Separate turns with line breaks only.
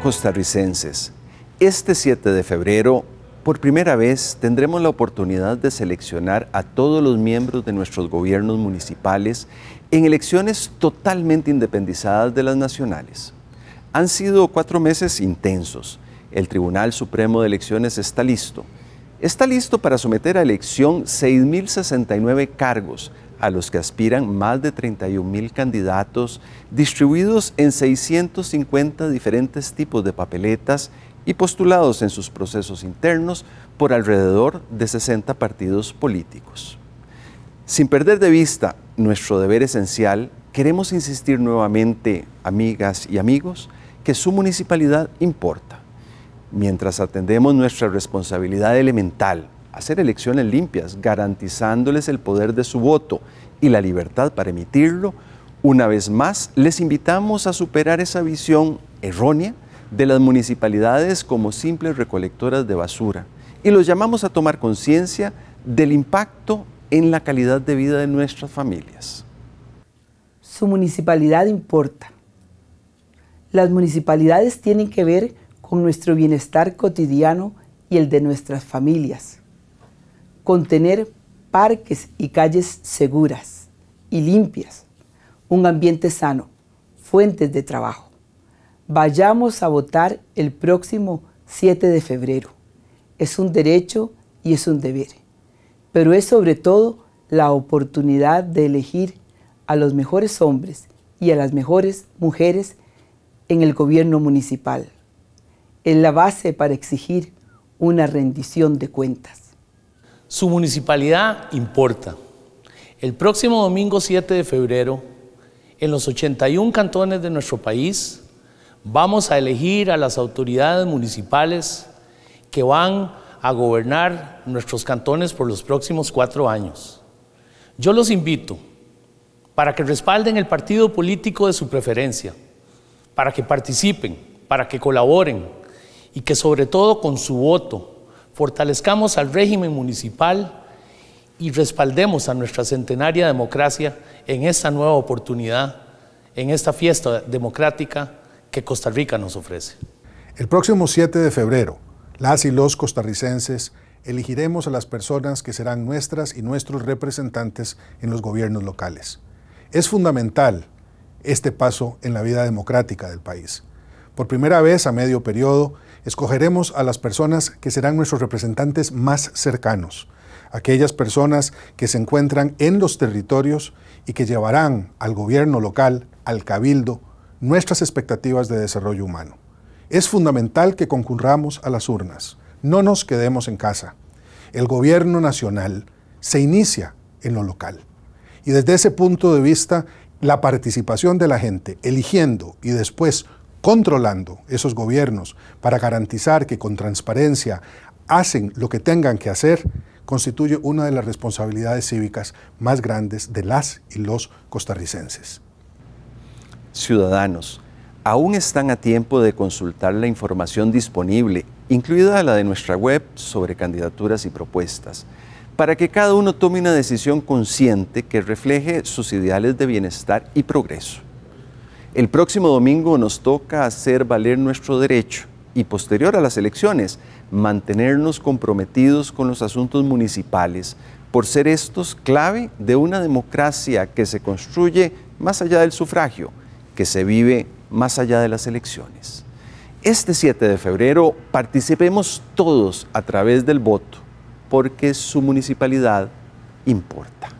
costarricenses, este 7 de febrero, por primera vez, tendremos la oportunidad de seleccionar a todos los miembros de nuestros gobiernos municipales en elecciones totalmente independizadas de las nacionales. Han sido cuatro meses intensos. El Tribunal Supremo de Elecciones está listo. Está listo para someter a elección 6.069 cargos, a los que aspiran más de 31 mil candidatos distribuidos en 650 diferentes tipos de papeletas y postulados en sus procesos internos por alrededor de 60 partidos políticos. Sin perder de vista nuestro deber esencial, queremos insistir nuevamente, amigas y amigos, que su municipalidad importa. Mientras atendemos nuestra responsabilidad elemental hacer elecciones limpias, garantizándoles el poder de su voto y la libertad para emitirlo, una vez más les invitamos a superar esa visión errónea de las municipalidades como simples recolectoras de basura y los llamamos a tomar conciencia del impacto en la calidad de vida de nuestras familias.
Su municipalidad importa. Las municipalidades tienen que ver con nuestro bienestar cotidiano y el de nuestras familias con tener parques y calles seguras y limpias, un ambiente sano, fuentes de trabajo. Vayamos a votar el próximo 7 de febrero. Es un derecho y es un deber, pero es sobre todo la oportunidad de elegir a los mejores hombres y a las mejores mujeres en el gobierno municipal. Es la base para exigir una rendición de cuentas.
Su municipalidad importa. El próximo domingo 7 de febrero, en los 81 cantones de nuestro país, vamos a elegir a las autoridades municipales que van a gobernar nuestros cantones por los próximos cuatro años. Yo los invito para que respalden el partido político de su preferencia, para que participen, para que colaboren y que sobre todo con su voto fortalezcamos al régimen municipal y respaldemos a nuestra centenaria democracia en esta nueva oportunidad, en esta fiesta democrática que Costa Rica nos ofrece.
El próximo 7 de febrero, las y los costarricenses elegiremos a las personas que serán nuestras y nuestros representantes en los gobiernos locales. Es fundamental este paso en la vida democrática del país. Por primera vez a medio periodo, Escogeremos a las personas que serán nuestros representantes más cercanos, aquellas personas que se encuentran en los territorios y que llevarán al gobierno local, al cabildo, nuestras expectativas de desarrollo humano. Es fundamental que concurramos a las urnas. No nos quedemos en casa. El gobierno nacional se inicia en lo local. Y desde ese punto de vista, la participación de la gente eligiendo y después controlando esos gobiernos para garantizar que con transparencia hacen lo que tengan que hacer, constituye una de las responsabilidades cívicas más grandes de las y los costarricenses.
Ciudadanos, aún están a tiempo de consultar la información disponible, incluida la de nuestra web sobre candidaturas y propuestas, para que cada uno tome una decisión consciente que refleje sus ideales de bienestar y progreso. El próximo domingo nos toca hacer valer nuestro derecho y posterior a las elecciones, mantenernos comprometidos con los asuntos municipales, por ser estos clave de una democracia que se construye más allá del sufragio, que se vive más allá de las elecciones. Este 7 de febrero participemos todos a través del voto, porque su municipalidad importa.